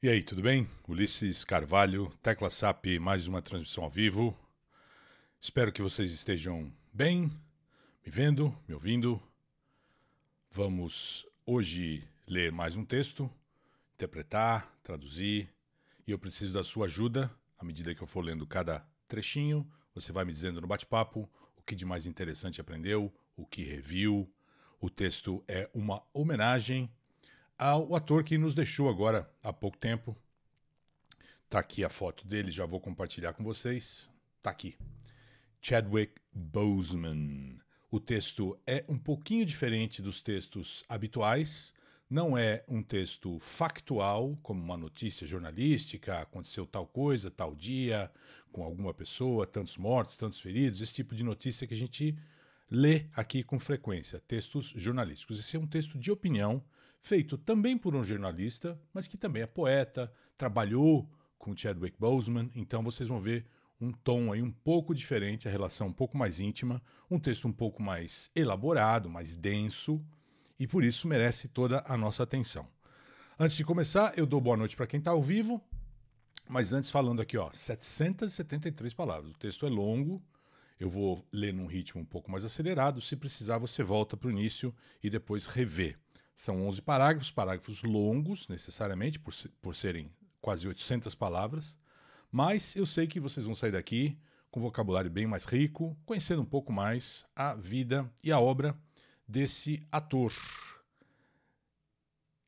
E aí, tudo bem? Ulisses Carvalho, Tecla SAP, mais uma transmissão ao vivo. Espero que vocês estejam bem, me vendo, me ouvindo. Vamos hoje ler mais um texto, interpretar, traduzir, e eu preciso da sua ajuda. À medida que eu for lendo cada trechinho, você vai me dizendo no bate-papo o que de mais interessante aprendeu, o que reviu. O texto é uma homenagem ao ator que nos deixou agora há pouco tempo. Tá aqui a foto dele, já vou compartilhar com vocês. Tá aqui. Chadwick Boseman. O texto é um pouquinho diferente dos textos habituais. Não é um texto factual, como uma notícia jornalística, aconteceu tal coisa, tal dia, com alguma pessoa, tantos mortos, tantos feridos, esse tipo de notícia que a gente lê aqui com frequência, textos jornalísticos. Esse é um texto de opinião feito também por um jornalista, mas que também é poeta, trabalhou com Chadwick Boseman, então vocês vão ver um tom aí um pouco diferente, a relação um pouco mais íntima, um texto um pouco mais elaborado, mais denso, e por isso merece toda a nossa atenção. Antes de começar, eu dou boa noite para quem está ao vivo, mas antes falando aqui, ó, 773 palavras. O texto é longo, eu vou ler num ritmo um pouco mais acelerado. Se precisar, você volta para o início e depois rever. São 11 parágrafos, parágrafos longos, necessariamente, por, por serem quase 800 palavras. Mas eu sei que vocês vão sair daqui com um vocabulário bem mais rico, conhecendo um pouco mais a vida e a obra desse ator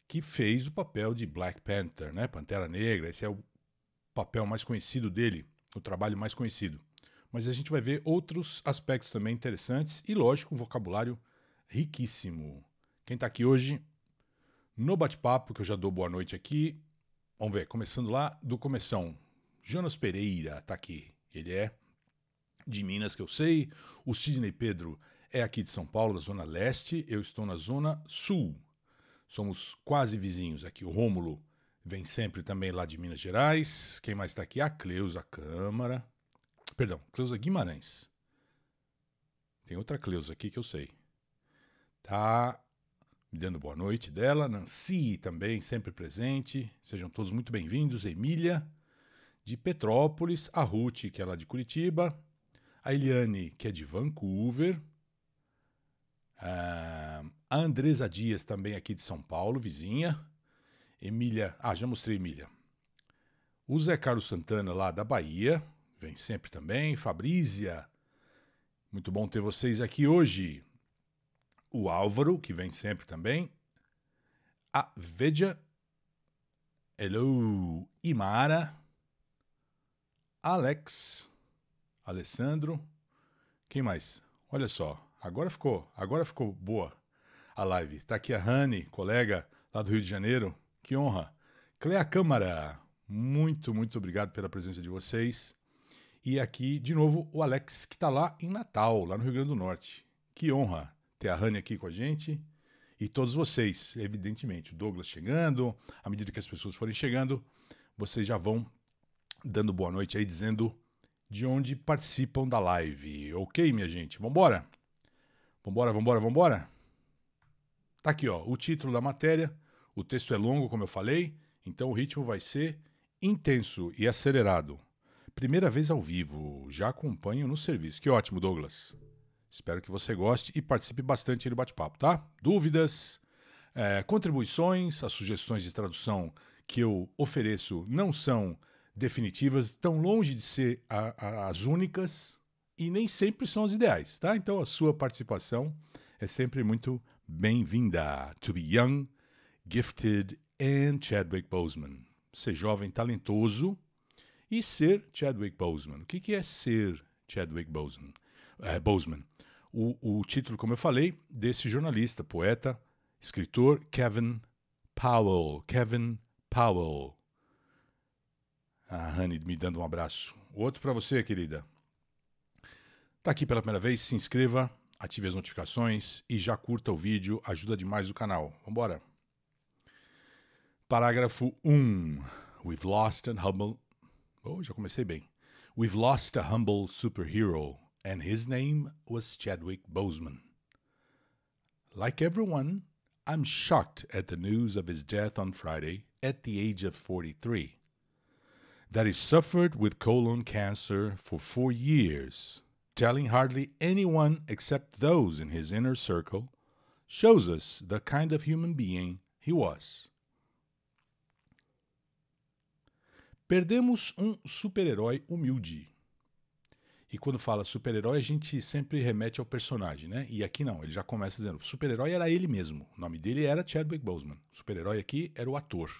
que fez o papel de Black Panther, né? Pantera Negra. Esse é o papel mais conhecido dele, o trabalho mais conhecido. Mas a gente vai ver outros aspectos também interessantes e, lógico, um vocabulário riquíssimo. Quem está aqui hoje no bate-papo, que eu já dou boa noite aqui. Vamos ver, começando lá do começão. Jonas Pereira está aqui. Ele é de Minas, que eu sei. O Sidney Pedro é aqui de São Paulo, da Zona Leste. Eu estou na Zona Sul. Somos quase vizinhos aqui. O Rômulo vem sempre também lá de Minas Gerais. Quem mais está aqui? A Cleusa Câmara. Perdão, Cleusa Guimarães. Tem outra Cleusa aqui que eu sei. Tá me dando boa noite dela. Nancy também sempre presente. Sejam todos muito bem-vindos. Emília, de Petrópolis. A Ruth, que é lá de Curitiba. A Eliane, que é de Vancouver. Ah, a Andresa Dias, também aqui de São Paulo, vizinha. Emília, ah, já mostrei Emília. O Zé Carlos Santana, lá da Bahia, vem sempre também. Fabrícia, muito bom ter vocês aqui hoje o Álvaro, que vem sempre também, a Veja, Hello, Imara, Alex, Alessandro, quem mais? Olha só, agora ficou, agora ficou boa a live. Tá aqui a Rani, colega lá do Rio de Janeiro, que honra. Clea Câmara, muito, muito obrigado pela presença de vocês. E aqui, de novo, o Alex, que está lá em Natal, lá no Rio Grande do Norte. Que honra ter a Rani aqui com a gente. E todos vocês, evidentemente. O Douglas chegando, à medida que as pessoas forem chegando, vocês já vão dando boa noite aí, dizendo de onde participam da live. Ok, minha gente? Vambora? Vambora, vambora, vambora? Tá aqui, ó, o título da matéria. O texto é longo, como eu falei, então o ritmo vai ser intenso e acelerado. Primeira vez ao vivo, já acompanho no serviço. Que ótimo, Douglas. Espero que você goste e participe bastante do bate-papo, tá? Dúvidas, é, contribuições, as sugestões de tradução que eu ofereço não são definitivas, estão longe de ser a, a, as únicas e nem sempre são as ideais, tá? Então a sua participação é sempre muito bem-vinda. To be young, gifted and Chadwick Boseman. Ser jovem talentoso e ser Chadwick Boseman. O que, que é ser Chadwick Boseman? é, Bozeman. O, o título, como eu falei, desse jornalista, poeta, escritor Kevin Powell. Kevin Powell. A Honey me dando um abraço. Outro para você, querida. Tá aqui pela primeira vez, se inscreva, ative as notificações e já curta o vídeo, ajuda demais o canal. Vambora. Parágrafo 1. We've lost a humble. Oh, já comecei bem. We've lost a humble superhero and his name was Chadwick Bozeman. Like everyone, I'm shocked at the news of his death on Friday at the age of 43. That he suffered with colon cancer for four years, telling hardly anyone except those in his inner circle, shows us the kind of human being he was. Perdemos um super-herói humilde. E quando fala super-herói, a gente sempre remete ao personagem, né? E aqui não, ele já começa dizendo: super-herói era ele mesmo. O nome dele era Chadwick Boseman. Super-herói aqui era o ator.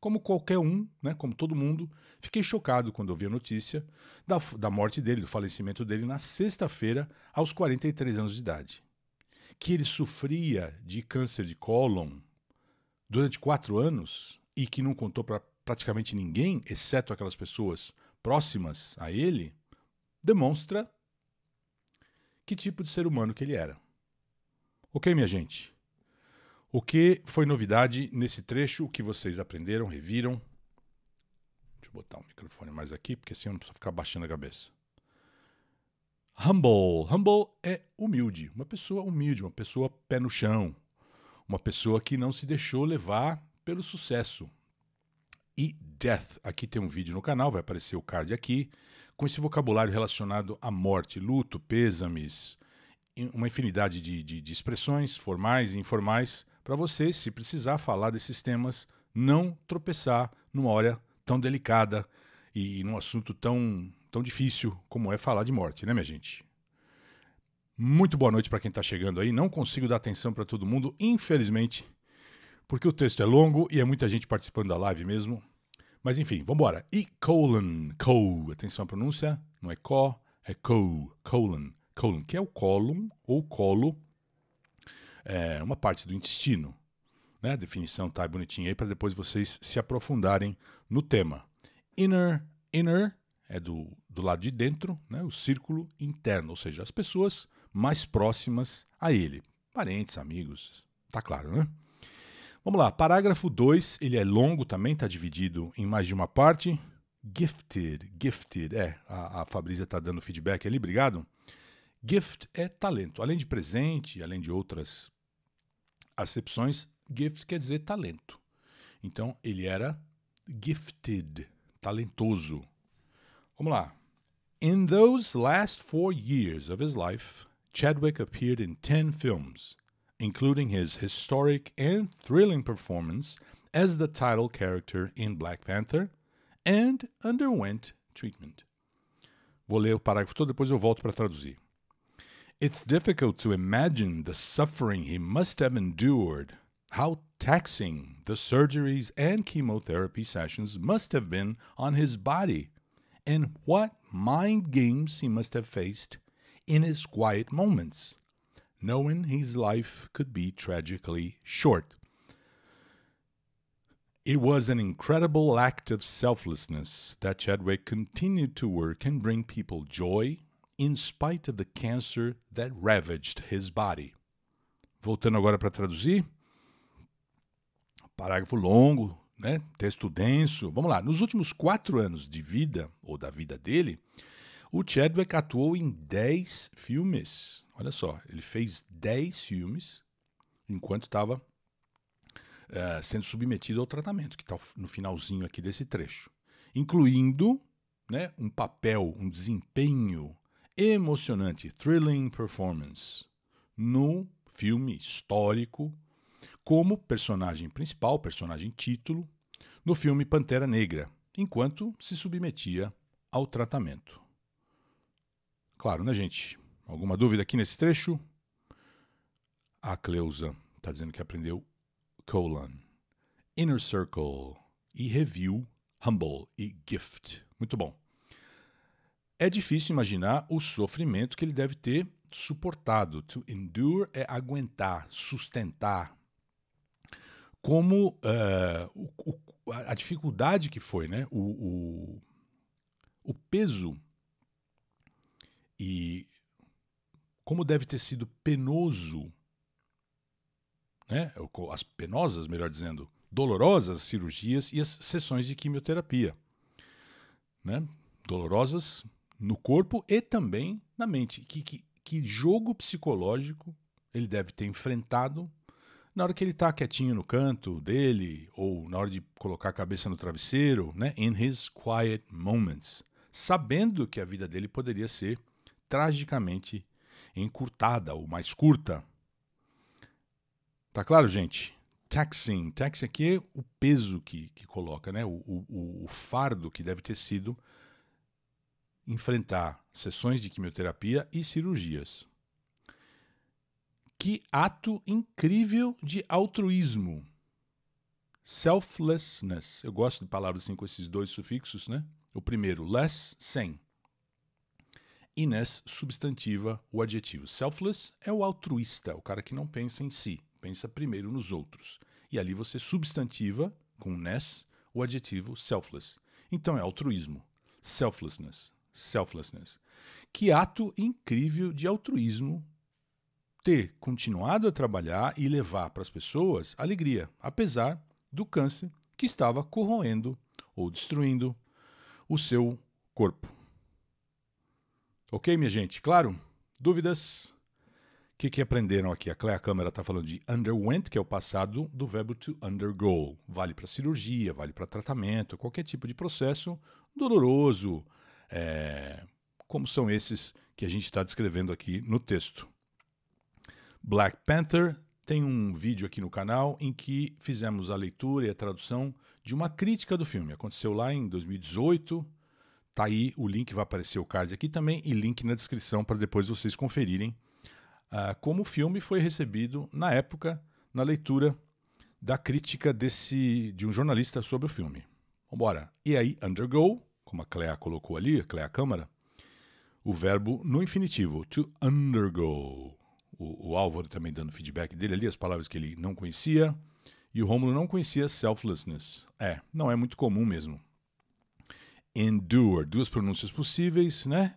Como qualquer um, né? Como todo mundo, fiquei chocado quando ouvi a notícia da, da morte dele, do falecimento dele na sexta-feira, aos 43 anos de idade. Que ele sofria de câncer de cólon durante quatro anos e que não contou para praticamente ninguém, exceto aquelas pessoas próximas a ele demonstra que tipo de ser humano que ele era. Ok, minha gente? O que foi novidade nesse trecho que vocês aprenderam, reviram? Deixa eu botar o microfone mais aqui, porque assim eu não preciso ficar baixando a cabeça. Humble. Humble é humilde. Uma pessoa humilde, uma pessoa pé no chão. Uma pessoa que não se deixou levar pelo sucesso. E Death. Aqui tem um vídeo no canal, vai aparecer o card aqui com esse vocabulário relacionado à morte, luto, pêsames, uma infinidade de, de, de expressões formais e informais para você, se precisar falar desses temas, não tropeçar numa hora tão delicada e, e num assunto tão, tão difícil como é falar de morte, né, minha gente? Muito boa noite para quem está chegando aí. Não consigo dar atenção para todo mundo, infelizmente, porque o texto é longo e é muita gente participando da live mesmo. Mas enfim, vamos embora. E colon, co, atenção à pronúncia, não é co, é co, colon, colon, que é o colo ou colo, é uma parte do intestino. Né? A definição tá bonitinha aí para depois vocês se aprofundarem no tema. Inner, inner é do, do lado de dentro, né? o círculo interno, ou seja, as pessoas mais próximas a ele. Parentes, amigos, tá claro, né? Vamos lá, parágrafo 2, ele é longo também, está dividido em mais de uma parte. Gifted, gifted, é, a, a Fabrícia está dando feedback ali, obrigado. Gift é talento. Além de presente, além de outras acepções, gift quer dizer talento. Então, ele era gifted, talentoso. Vamos lá. In those last four years of his life, Chadwick appeared in 10 films. including his historic and thrilling performance as the title character in Black Panther, and underwent treatment. Vou ler o parágrafo todo, depois eu volto para traduzir. It's difficult to imagine the suffering he must have endured, how taxing the surgeries and chemotherapy sessions must have been on his body, and what mind games he must have faced in his quiet moments. knowing his life could be tragically short. It was an incredible act of selflessness that Chadwick continued to work and bring people joy in spite of the cancer that ravaged his body. Voltando agora para traduzir. Parágrafo longo, né? texto denso. Vamos lá. Nos últimos quatro anos de vida, ou da vida dele, o Chadwick atuou em 10 filmes. Olha só, ele fez 10 filmes enquanto estava uh, eh, sendo submetido ao tratamento, que está no finalzinho aqui desse trecho. Incluindo né, um papel, um desempenho emocionante, thrilling performance, no filme histórico, como personagem principal, personagem título, no filme Pantera Negra, enquanto se submetia ao tratamento claro, né, gente? Alguma dúvida aqui nesse trecho? A Cleusa está dizendo que aprendeu colon, inner circle e review, humble e gift. Muito bom. É difícil imaginar o sofrimento que ele deve ter suportado. To endure é aguentar, sustentar. Como uh, o, o, a dificuldade que foi, né? O, o, o peso e como deve ter sido penoso, né? as penosas, melhor dizendo, dolorosas cirurgias e as sessões de quimioterapia. Né? Dolorosas no corpo e também na mente. Que, que, que jogo psicológico ele deve ter enfrentado na hora que ele está quietinho no canto dele ou na hora de colocar a cabeça no travesseiro, né? In his quiet moments, sabendo que a vida dele poderia ser tragicamente encurtada ou mais curta. Tá claro, gente? Taxing. Taxing aqui é o peso que, que coloca, né? O, o, o fardo que deve ter sido enfrentar sessões de quimioterapia e cirurgias. Que ato incrível de altruísmo. Selflessness. Eu gosto de palavras assim com esses dois sufixos, né? O primeiro, less, sem. Inés, substantiva, o adjetivo. Selfless é o altruísta, o cara que não pensa em si, pensa primeiro nos outros. E ali você substantiva, com ness, o adjetivo selfless. Então é altruísmo, selflessness, selflessness. Que ato incrível de altruísmo ter continuado a trabalhar e levar para as pessoas alegria, apesar do câncer que estava corroendo ou destruindo o seu corpo. Ok, minha gente? Claro? Dúvidas? O que, que aprenderam aqui? A Cléa Câmara está falando de underwent, que é o passado do verbo to undergo. Vale para cirurgia, vale para tratamento, qualquer tipo de processo doloroso, é, como são esses que a gente está descrevendo aqui no texto. Black Panther tem um vídeo aqui no canal em que fizemos a leitura e a tradução de uma crítica do filme. Aconteceu lá em 2018 Tá aí o link, vai aparecer o card aqui também e link na descrição para depois vocês conferirem uh, como o filme foi recebido na época na leitura da crítica desse de um jornalista sobre o filme. Vambora. E aí, undergo, como a Clea colocou ali, a Clea Câmara, o verbo no infinitivo, to undergo. O, o Álvaro também dando feedback dele ali, as palavras que ele não conhecia. E o Rômulo não conhecia selflessness. É, não é muito comum mesmo endure. Duas pronúncias possíveis, né?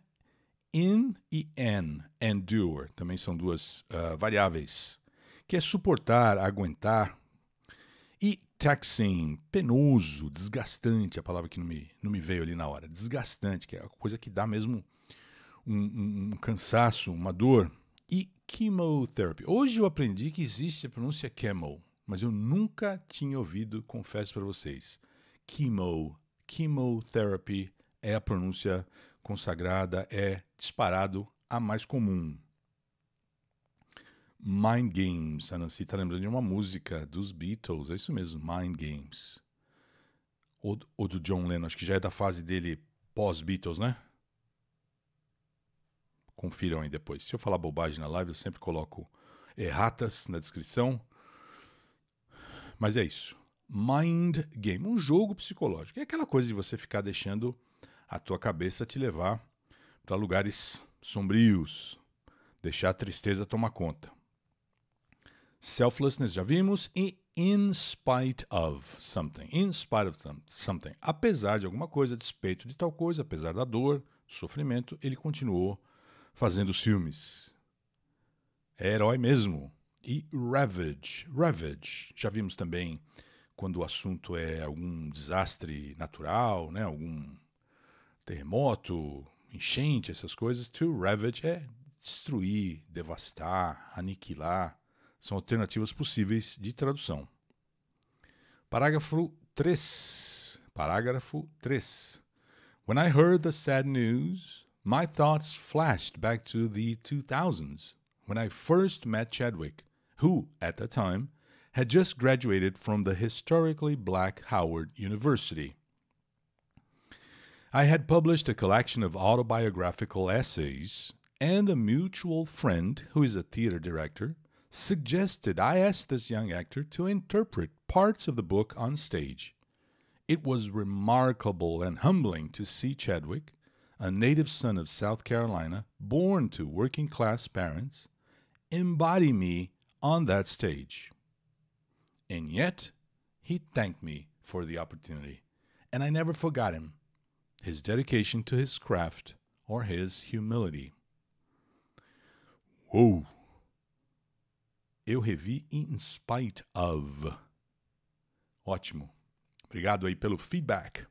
In e an, endure, também são duas uh, variáveis, que é suportar, aguentar. E taxing, penoso, desgastante, a palavra que não me, não me veio ali na hora. Desgastante, que é a coisa que dá mesmo um, um, um cansaço, uma dor. E chemotherapy. Hoje eu aprendi que existe a pronúncia camel. mas eu nunca tinha ouvido, confesso para vocês. Chemotherapy. Chemotherapy é a pronúncia consagrada, é disparado a mais comum. Mind Games. A Nancy está lembrando de uma música dos Beatles, é isso mesmo, Mind Games. Ou, ou do John Lennon, acho que já é da fase dele pós-Beatles, né? Confiram aí depois. Se eu falar bobagem na live, eu sempre coloco erratas na descrição. Mas é isso mind game, um jogo psicológico. É aquela coisa de você ficar deixando a tua cabeça te levar para lugares sombrios, deixar a tristeza tomar conta. Selflessness já vimos e in spite of something, in spite of something, apesar de alguma coisa, despeito de tal coisa, apesar da dor, sofrimento, ele continuou fazendo os filmes. É herói mesmo. E Ravage, Ravage, já vimos também quando o assunto é algum desastre natural, né, algum terremoto, enchente, essas coisas, to ravage é destruir, devastar, aniquilar. São alternativas possíveis de tradução. Parágrafo 3. Parágrafo 3. When I heard the sad news, my thoughts flashed back to the 2000s, when I first met Chadwick, who, at the time, had just graduated from the historically black Howard University. I had published a collection of autobiographical essays, and a mutual friend, who is a theater director, suggested I ask this young actor to interpret parts of the book on stage. It was remarkable and humbling to see Chadwick, a native son of South Carolina, born to working class parents, embody me on that stage. And yet, he thanked me for the opportunity, and I never forgot him, his dedication to his craft, or his humility. Uou! Eu revi in spite of. Ótimo. Obrigado aí pelo feedback.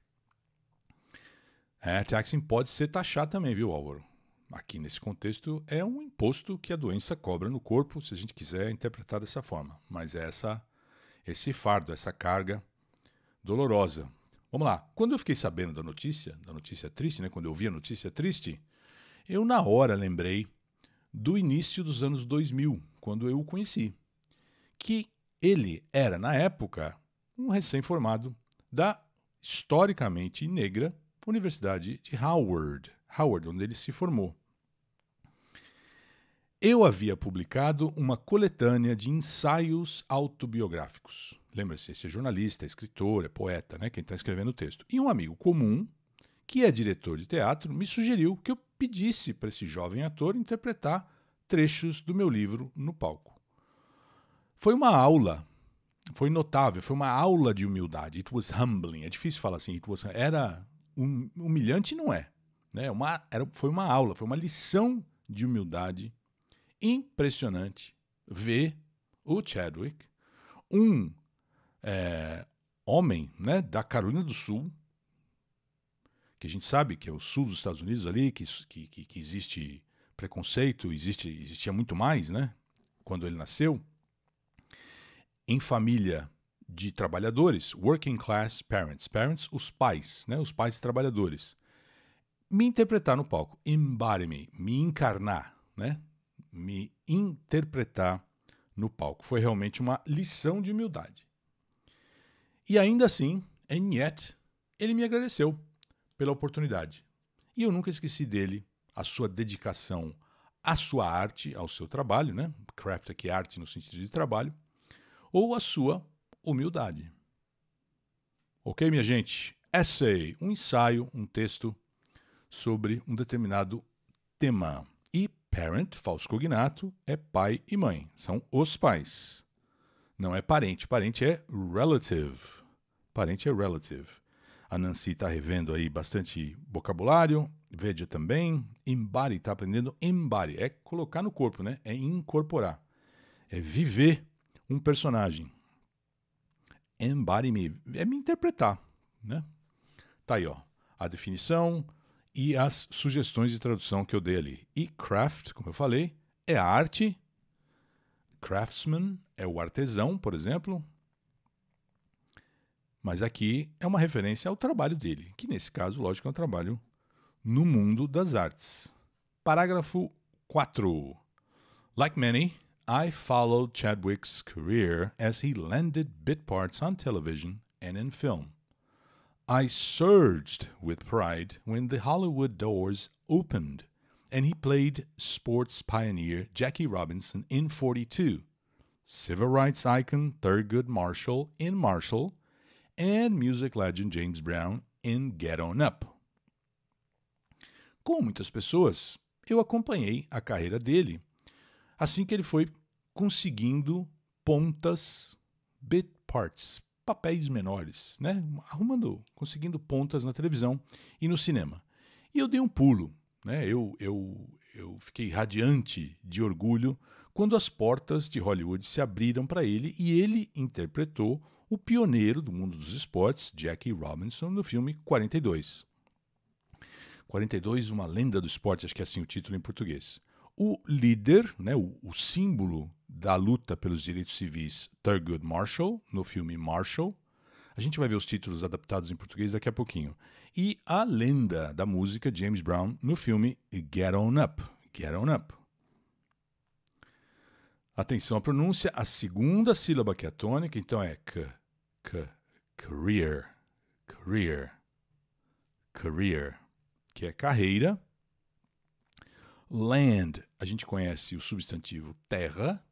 É, taxing pode ser taxar também, viu, Álvaro? Aqui nesse contexto é um imposto que a doença cobra no corpo, se a gente quiser interpretar dessa forma. Mas é essa esse fardo, essa carga dolorosa. Vamos lá. Quando eu fiquei sabendo da notícia, da notícia triste, né? Quando eu vi a notícia triste, eu na hora lembrei do início dos anos 2000, quando eu o conheci, que ele era na época um recém-formado da historicamente negra Universidade de Howard, Howard, onde ele se formou. Eu havia publicado uma coletânea de ensaios autobiográficos. Lembra-se, esse é jornalista, é escritor, é poeta, né? Quem está escrevendo o texto. E um amigo comum, que é diretor de teatro, me sugeriu que eu pedisse para esse jovem ator interpretar trechos do meu livro no palco. Foi uma aula, foi notável, foi uma aula de humildade. It was humbling. É difícil falar assim, it was, era humilhante, não é. Né? É uma, era, foi uma aula, foi uma lição de humildade impressionante ver o Chadwick, um é, homem né, da Carolina do Sul, que a gente sabe que é o sul dos Estados Unidos ali, que, que, que existe preconceito, existe, existia muito mais, né? Quando ele nasceu, em família de trabalhadores, working class parents, parents, os pais, né? Os pais trabalhadores. Me interpretar no palco, embody me, me encarnar, né? me interpretar no palco. Foi realmente uma lição de humildade. E ainda assim, and yet, ele me agradeceu pela oportunidade. E eu nunca esqueci dele, a sua dedicação à sua arte, ao seu trabalho, né? Craft aqui é arte no sentido de trabalho, ou a sua humildade. Ok, minha gente? Essay, um ensaio, um texto sobre um determinado tema. E Parent, falso cognato, é pai e mãe, são os pais. Não é parente, parente é relative. Parente é relative. A Nancy está revendo aí bastante vocabulário, veja também. Embody, está aprendendo embody, é colocar no corpo, né? É incorporar. É viver um personagem. Embody me, é me interpretar, né? Tá aí, ó. A definição, e as sugestões de tradução que eu dei ali. E craft, como eu falei, é a arte. Craftsman é o artesão, por exemplo. Mas aqui é uma referência ao trabalho dele, que nesse caso, lógico, é um trabalho no mundo das artes. Parágrafo 4. Like many, I followed Chadwick's career as he landed bit parts on television and in film. I surged with pride when the Hollywood doors opened and he played sports pioneer Jackie Robinson in 42, civil rights icon Thurgood Marshall in Marshall, and music legend James Brown in Get On Up. Como muitas pessoas, eu acompanhei a carreira dele assim que ele foi conseguindo pontas, bit parts, papéis menores, né? Arrumando, conseguindo pontas na televisão e no cinema. E eu dei um pulo, né? Eu, eu, eu fiquei radiante de orgulho quando as portas de Hollywood se abriram para ele e ele interpretou o pioneiro do mundo dos esportes, Jackie Robinson, no filme 42. 42, uma lenda do esporte, acho que é assim o título em português. O líder, né, o, o símbolo da luta pelos direitos civis Thurgood Marshall, no filme Marshall. A gente vai ver os títulos adaptados em português daqui a pouquinho. E a lenda da música James Brown no filme Get On Up. Get On Up. Atenção à pronúncia, a segunda sílaba que é tônica, então é c, c, career, career, career, que é carreira. Land, a gente conhece o substantivo terra,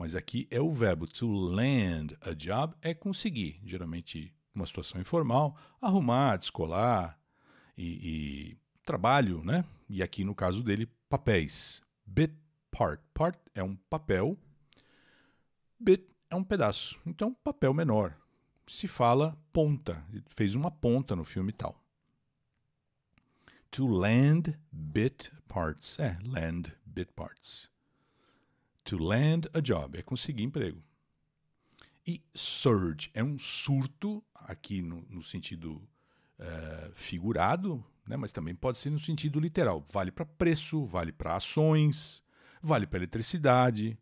mas aqui é o verbo to land a job é conseguir, geralmente uma situação informal, arrumar, descolar e, e trabalho, né? E aqui no caso dele, papéis. Bit part. Part é um papel, bit é um pedaço. Então, papel menor. Se fala ponta. Ele fez uma ponta no filme tal. To land bit parts. É, land bit parts. To land a job é conseguir emprego. E surge é um surto, aqui no, no sentido uh, figurado, né? mas também pode ser no sentido literal. Vale para preço, vale para ações, vale para eletricidade.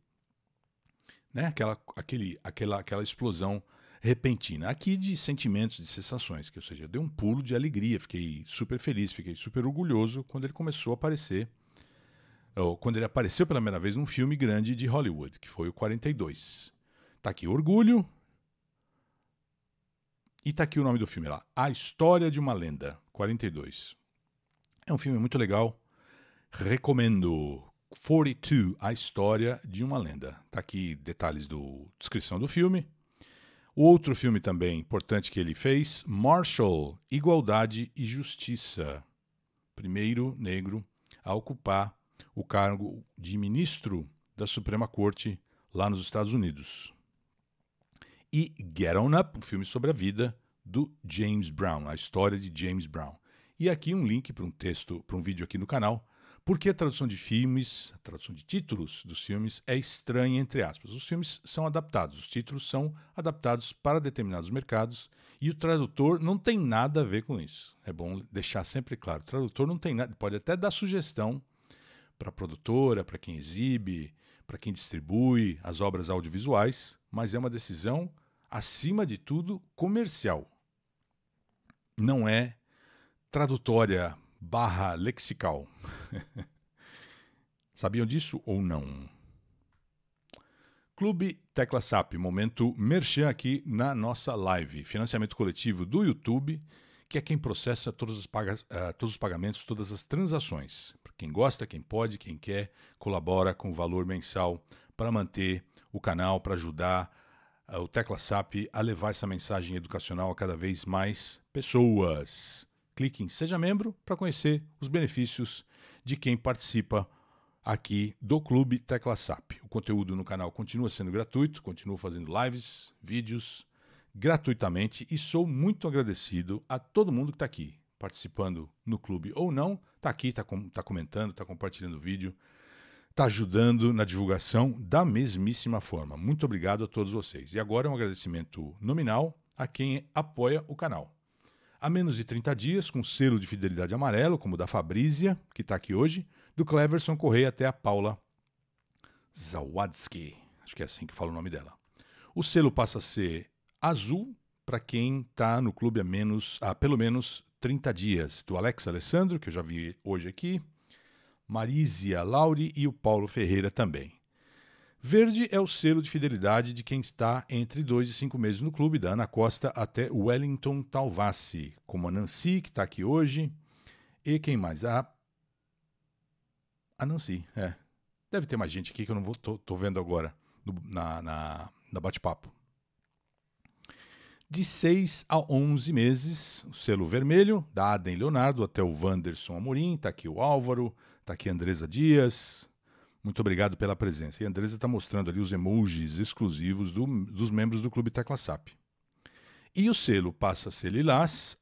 Né? Aquela, aquele, aquela, aquela explosão repentina. Aqui de sentimentos, de sensações, que ou seja, eu dei um pulo de alegria, fiquei super feliz, fiquei super orgulhoso quando ele começou a aparecer é quando ele apareceu pela primeira vez num filme grande de Hollywood, que foi o 42. Tá aqui Orgulho. E tá aqui o nome do filme lá, A História de uma Lenda, 42. É um filme muito legal. Recomendo 42, A História de uma Lenda. Tá aqui detalhes da descrição do filme. o Outro filme também importante que ele fez, Marshall, Igualdade e Justiça. Primeiro negro a ocupar o cargo de ministro da Suprema Corte lá nos Estados Unidos. E Get On Up, um filme sobre a vida do James Brown, a história de James Brown. E aqui um link para um texto, para um vídeo aqui no canal, porque a tradução de filmes, a tradução de títulos dos filmes é estranha, entre aspas. Os filmes são adaptados, os títulos são adaptados para determinados mercados e o tradutor não tem nada a ver com isso. É bom deixar sempre claro: o tradutor não tem nada, pode até dar sugestão para a produtora, para quem exibe, para quem distribui as obras audiovisuais, mas é uma decisão, acima de tudo, comercial. Não é tradutória barra lexical. Sabiam disso ou não? Clube Tecla SAP, momento merchan aqui na nossa live. Financiamento coletivo do YouTube, que é quem processa ah, todos os, pagamentos, todas as transações. Quem gosta, quem pode, quem quer, colabora com o valor mensal para manter o canal, para ajudar ah, o Tecla SAP a levar essa mensagem educacional a cada vez mais pessoas. Clique em Seja Membro para conhecer os benefícios de quem participa aqui do Clube Tecla SAP. O conteúdo no canal continua sendo gratuito, continuo fazendo lives, vídeos gratuitamente e sou muito agradecido a todo mundo que está aqui participando no clube ou não, está aqui, está com, tá comentando, está compartilhando o vídeo, está ajudando na divulgação da mesmíssima forma. Muito obrigado a todos vocês. E agora um agradecimento nominal a quem apoia o canal. Há menos de 30 dias, com selo de fidelidade amarelo, como o da Fabrízia, que está aqui hoje, do Cleverson Correia até a Paula Zawadzki. Acho que é assim que fala o nome dela. O selo passa a ser azul para quem está no clube há, menos, há pelo menos 30 dias, do Alex Alessandro, que eu já vi hoje aqui, Marísia Lauri e o Paulo Ferreira também. Verde é o selo de fidelidade de quem está entre dois e cinco meses no clube, da Ana Costa até Wellington Talvassi, como a Nancy, que está aqui hoje, e quem mais? A, a Nancy, é. Deve ter mais gente aqui que eu não vou, tô, tô vendo agora no, na, na, na bate-papo de 6 a 11 meses, o selo vermelho, da Adem Leonardo até o Wanderson Amorim, tá aqui o Álvaro, tá aqui a Andresa Dias. Muito obrigado pela presença. E a Andresa está mostrando ali os emojis exclusivos do, dos membros do Clube Tecla SAP. E o selo passa a ser lilás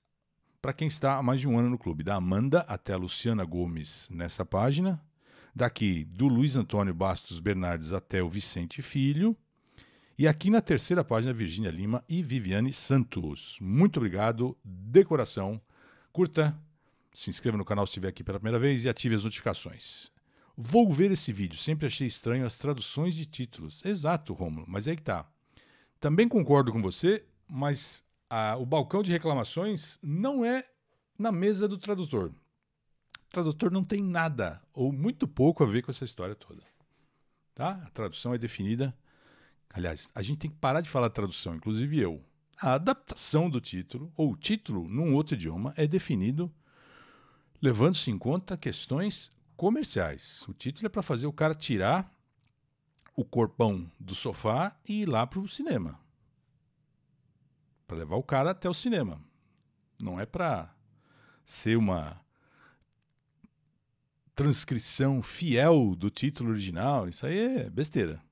para quem está há mais de um ano no clube, da Amanda até a Luciana Gomes nessa página, daqui do Luiz Antônio Bastos Bernardes até o Vicente Filho, e aqui na terceira página, Virgínia Lima e Viviane Santos. Muito obrigado, de coração. Curta, se inscreva no canal se estiver aqui pela primeira vez e ative as notificações. Vou ver esse vídeo, sempre achei estranho as traduções de títulos. Exato, Romulo, mas é aí que tá. Também concordo com você, mas a, ah, o balcão de reclamações não é na mesa do tradutor. O tradutor não tem nada ou muito pouco a ver com essa história toda. Tá? A tradução é definida Aliás, a gente tem que parar de falar tradução, inclusive eu. A adaptação do título, ou o título num outro idioma, é definido levando-se em conta questões comerciais. O título é para fazer o cara tirar o corpão do sofá e ir lá para o cinema. Para levar o cara até o cinema. Não é para ser uma transcrição fiel do título original. Isso aí é besteira.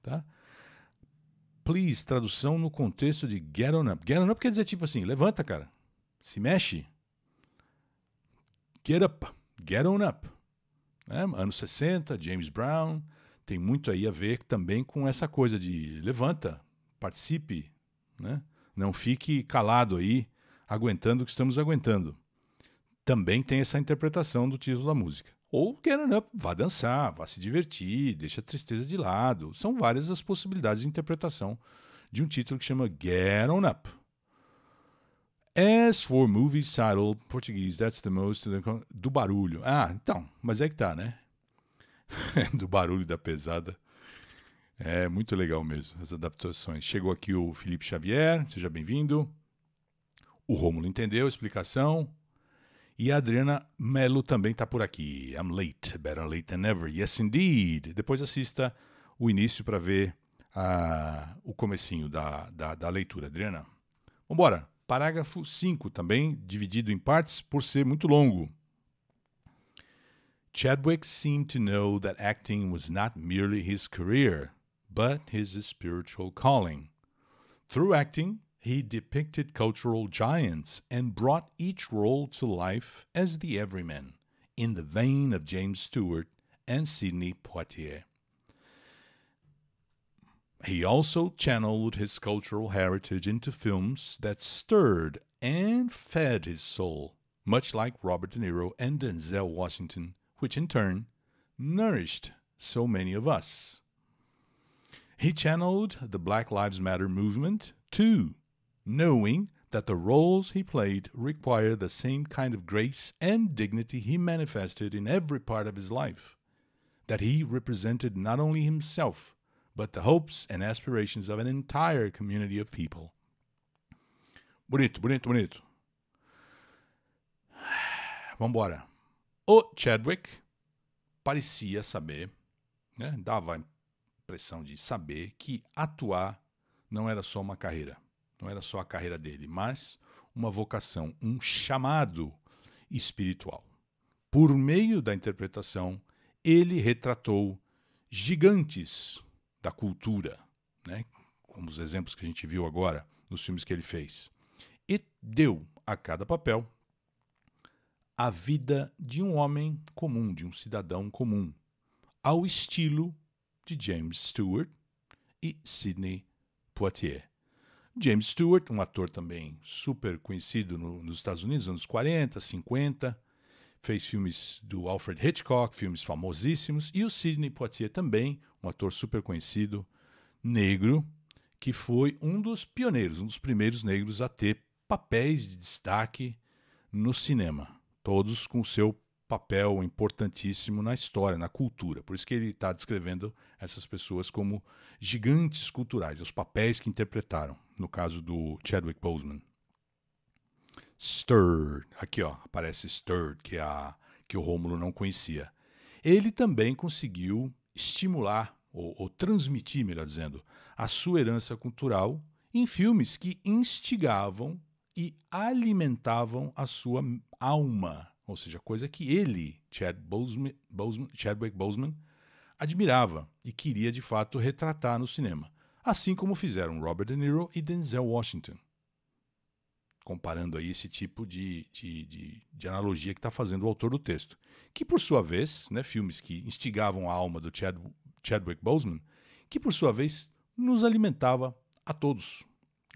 Tá? please, tradução no contexto de get on up. Get on up quer dizer tipo assim, levanta, cara. Se mexe. Get up. Get on up. Né? Anos 60, James Brown. Tem muito aí a ver também com essa coisa de levanta, participe, né? Não fique calado aí, aguentando o que estamos aguentando. Também tem essa interpretação do título da música. Ou, on up, vá dançar, vá se divertir, deixa a tristeza de lado. São várias as possibilidades de interpretação de um título que chama Get On Up. As for movie title, português, that's the most do barulho. Ah, então, mas é que tá, né? do barulho da pesada. É muito legal mesmo as adaptações. Chegou aqui o Felipe Xavier, seja bem-vindo. O Rômulo entendeu a explicação. E a Adriana Melo também está por aqui. I'm late, better late than never. Yes, indeed. Depois assista o início para ver uh, o comecinho da, da, da leitura. Adriana, vambora. Parágrafo 5 também, dividido em partes por ser muito longo. Chadwick seemed to know that acting was not merely his career, but his spiritual calling. Through acting, He depicted cultural giants and brought each role to life as the everyman, in the vein of James Stewart and Sidney Poitier. He also channeled his cultural heritage into films that stirred and fed his soul, much like Robert De Niro and Denzel Washington, which in turn nourished so many of us. He channeled the Black Lives Matter movement, too, knowing that the roles he played require the same kind of grace and dignity he manifested in every part of his life, that he represented not only himself, but the hopes and aspirations of an entire community of people. Bonito, bonito, bonito. Vambora. O Chadwick parecia saber, né, dava a impressão de saber que atuar não era só uma carreira Não era só a carreira dele, mas uma vocação, um chamado espiritual. Por meio da interpretação, ele retratou gigantes da cultura, né? como os exemplos que a gente viu agora nos filmes que ele fez, e deu a cada papel a vida de um homem comum, de um cidadão comum, ao estilo de James Stewart e Sidney Poitier. James Stewart, um ator também super conhecido no, nos Estados Unidos, anos 40, 50, fez filmes do Alfred Hitchcock, filmes famosíssimos, e o Sidney Poitier também, um ator super conhecido, negro, que foi um dos pioneiros, um dos primeiros negros a ter papéis de destaque no cinema, todos com seu papel importantíssimo na história, na cultura. Por isso que ele está descrevendo essas pessoas como gigantes culturais, os papéis que interpretaram, no caso do Chadwick Boseman. Stirred, aqui ó, aparece Stirred, que, é a, que o Rômulo não conhecia. Ele também conseguiu estimular, ou, ou transmitir, melhor dizendo, a sua herança cultural em filmes que instigavam e alimentavam a sua alma ou seja, coisa que ele, Chad Boseman, Boseman, Chadwick Boseman, admirava e queria de fato retratar no cinema, assim como fizeram Robert De Niro e Denzel Washington. Comparando aí esse tipo de, de, de, de analogia que está fazendo o autor do texto. Que, por sua vez, né, filmes que instigavam a alma do Chad, Chadwick Boseman, que, por sua vez, nos alimentava a todos,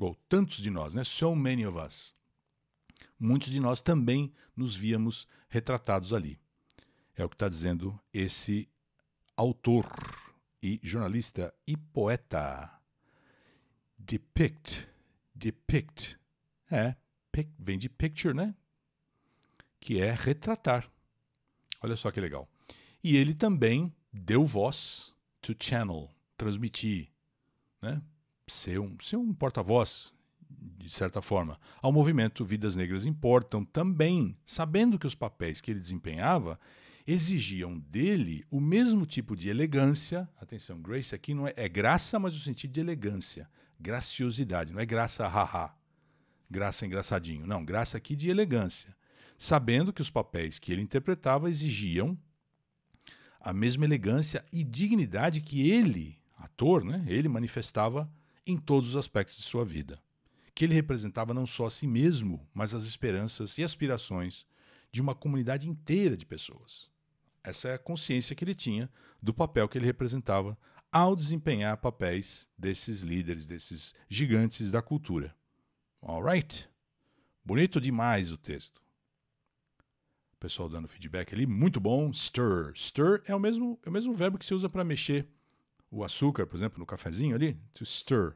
ou tantos de nós, né? So many of us muitos de nós também nos víamos retratados ali. É o que está dizendo esse autor e jornalista e poeta. Depict, depict, é, vem de picture, né? Que é retratar. Olha só que legal. E ele também deu voz to channel, transmitir, né? Ser um, ser um porta-voz de certa forma, ao movimento Vidas Negras Importam, também sabendo que os papéis que ele desempenhava exigiam dele o mesmo tipo de elegância. Atenção, grace aqui não é, é graça, mas o sentido de elegância, graciosidade, não é graça haha, graça engraçadinho, não, graça aqui de elegância. Sabendo que os papéis que ele interpretava exigiam a mesma elegância e dignidade que ele, ator, né, ele manifestava em todos os aspectos de sua vida que ele representava não só a si mesmo, mas as esperanças e aspirações de uma comunidade inteira de pessoas. Essa é a consciência que ele tinha do papel que ele representava ao desempenhar papéis desses líderes, desses gigantes da cultura. Alright? Bonito demais o texto. O pessoal dando feedback ali, muito bom. Stir. Stir é o mesmo, é o mesmo verbo que se usa para mexer o açúcar, por exemplo, no cafezinho ali. To stir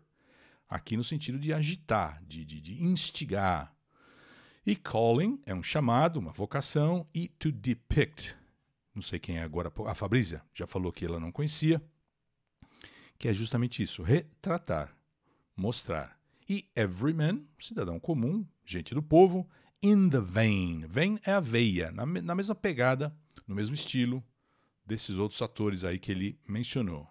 aqui no sentido de agitar, de, de, de instigar. E calling é um chamado, uma vocação, e to depict, não sei quem é agora, a Fabrícia já falou que ela não conhecia, que é justamente isso, retratar, mostrar. E everyman, cidadão comum, gente do povo, in the vein. Vein é a veia, na, na mesma pegada, no mesmo estilo desses outros atores aí que ele mencionou.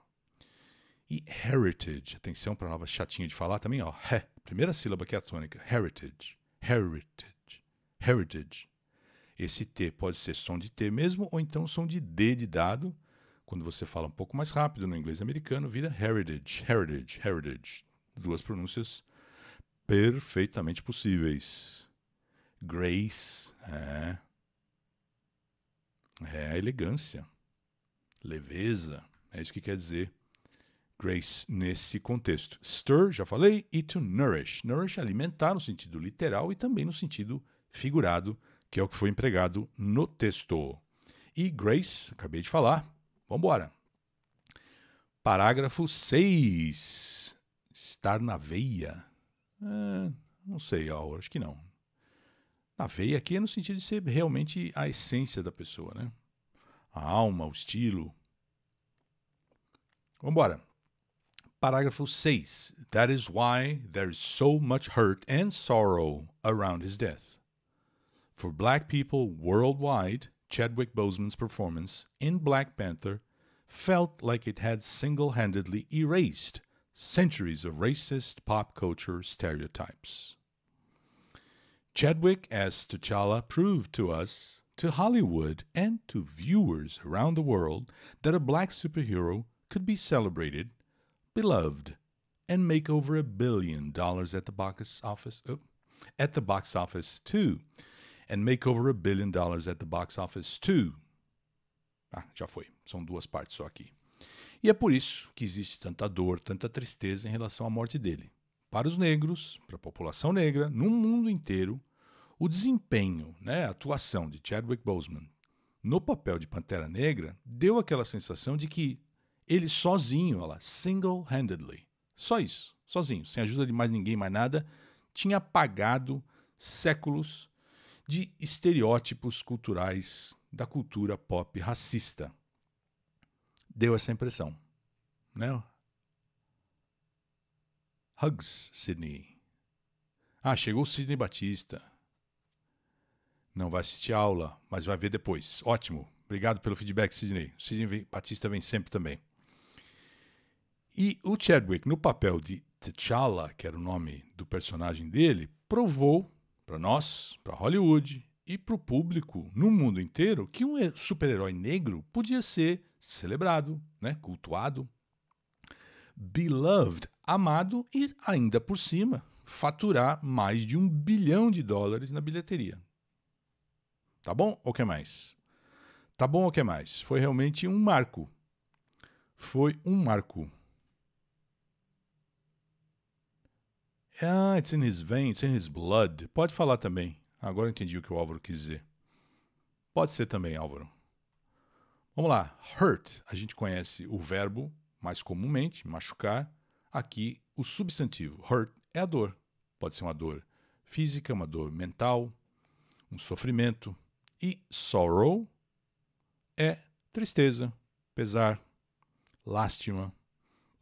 E heritage, atenção para a nova chatinha de falar também, ó. He, primeira sílaba que é a tônica. Heritage, heritage, heritage. Esse T pode ser som de T mesmo ou então som de D de dado. Quando você fala um pouco mais rápido no inglês americano, vira heritage, heritage, heritage. Duas pronúncias perfeitamente possíveis. Grace, é. É elegância, leveza, é isso que quer dizer Grace nesse contexto. Stir, já falei, e to nourish. Nourish é alimentar no sentido literal e também no sentido figurado, que é o que foi empregado no texto. E Grace, acabei de falar. Vamos embora. Parágrafo 6. Estar na veia. É, não sei, acho que não. Na veia aqui é no sentido de ser realmente a essência da pessoa, né? A alma, o estilo. Vamos embora. Parágrafo 6. That is why there is so much hurt and sorrow around his death. For black people worldwide, Chadwick Boseman's performance in Black Panther felt like it had single handedly erased centuries of racist pop culture stereotypes. Chadwick as T'Challa proved to us, to Hollywood, and to viewers around the world that a black superhero could be celebrated Beloved, and make over a billion dollars at the box office. Oh, at the box office too, and make over a billion dollars at the box office too. Ah, já foi. São duas partes só aqui. E é por isso que existe tanta dor, tanta tristeza em relação à morte dele. Para os negros, para a população negra, no mundo inteiro, o desempenho, né, a atuação de Chadwick Boseman no papel de Pantera Negra deu aquela sensação de que ele sozinho, olha lá, single-handedly, só isso, sozinho, sem ajuda de mais ninguém, mais nada, tinha apagado séculos de estereótipos culturais da cultura pop racista. Deu essa impressão, né? Hugs, Sidney. Ah, chegou o Sidney Batista. Não vai assistir a aula, mas vai ver depois. Ótimo. Obrigado pelo feedback, Sidney. Sidney Batista vem sempre também. E o Chadwick, no papel de T'Challa, que era o nome do personagem dele, provou para nós, para Hollywood e para o público no mundo inteiro que um super-herói negro podia ser celebrado, né, cultuado, beloved, amado e ainda por cima faturar mais de um bilhão de dólares na bilheteria. Tá bom ou que mais? Tá bom O que mais? Foi realmente um marco. Foi um marco Ah, it's in his veins, it's in his blood. Pode falar também. Agora eu entendi o que o Álvaro quis dizer. Pode ser também, Álvaro. Vamos lá. Hurt. A gente conhece o verbo mais comumente, machucar. Aqui, o substantivo. Hurt é a dor. Pode ser uma dor física, uma dor mental, um sofrimento. E sorrow é tristeza, pesar, lástima,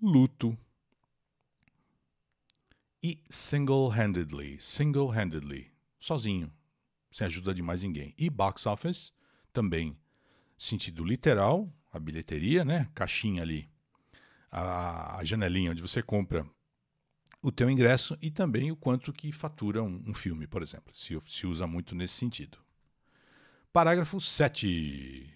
luto, e single-handedly, single-handedly, sozinho, sem ajuda de mais ninguém. E box office, também, sentido literal, a bilheteria, né? Caixinha ali, a, a janelinha onde você compra o teu ingresso e também o quanto que fatura um, um filme, por exemplo. Se, se usa muito nesse sentido. Parágrafo 7.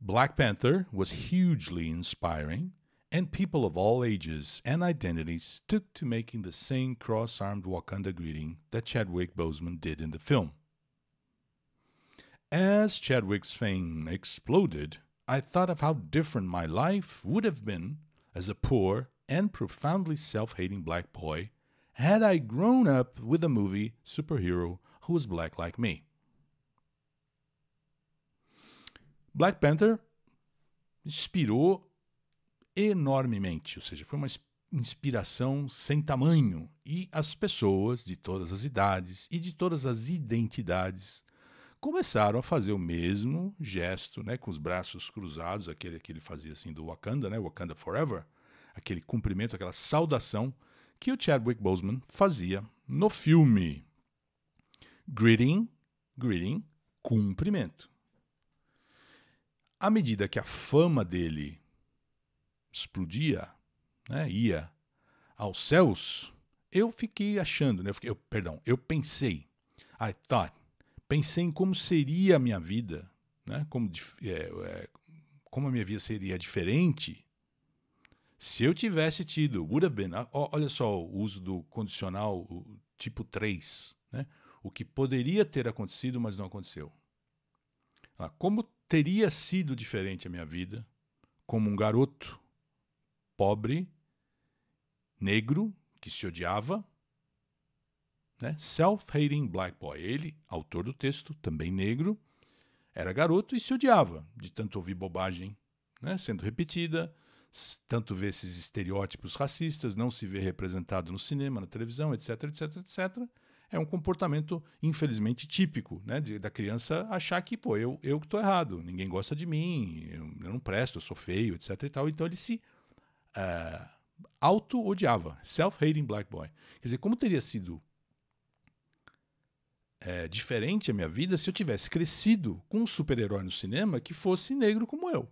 Black Panther was hugely inspiring and people of all ages and identities took to making the same cross armed Wakanda greeting that Chadwick Boseman did in the film. As Chadwick's fame exploded, I thought of how different my life would have been as a poor and profoundly self hating black boy had I grown up with a movie superhero who was black like me. Black Panther inspirou enormemente, ou seja, foi uma inspiração sem tamanho. E as pessoas de todas as idades e de todas as identidades começaram a fazer o mesmo gesto, né, com os braços cruzados, aquele que ele fazia assim do Wakanda, né, Wakanda Forever, aquele cumprimento, aquela saudação que o Chadwick Boseman fazia no filme. Greeting, greeting, cumprimento. À medida que a fama dele explodia, né, ia aos céus, eu fiquei achando, né, eu, fiquei, eu, perdão, eu pensei, I thought, pensei em como seria a minha vida, né, como, é, é, como a minha vida seria diferente se eu tivesse tido, would have been, olha só o uso do condicional tipo 3, né, o que poderia ter acontecido, mas não aconteceu. Como teria sido diferente a minha vida como um garoto pobre, negro, que se odiava. Né? Self-hating black boy. Ele, autor do texto, também negro, era garoto e se odiava de tanto ouvir bobagem né? sendo repetida, tanto ver esses estereótipos racistas, não se ver representado no cinema, na televisão, etc, etc, etc. É um comportamento, infelizmente, típico né? de, da criança achar que, pô, eu, eu que estou errado, ninguém gosta de mim, eu, eu, não presto, eu sou feio, etc e tal. Então ele se uh, auto-odiava, self-hating black boy. Quer dizer, como teria sido eh, diferente a minha vida se eu tivesse crescido com um super-herói no cinema que fosse negro como eu?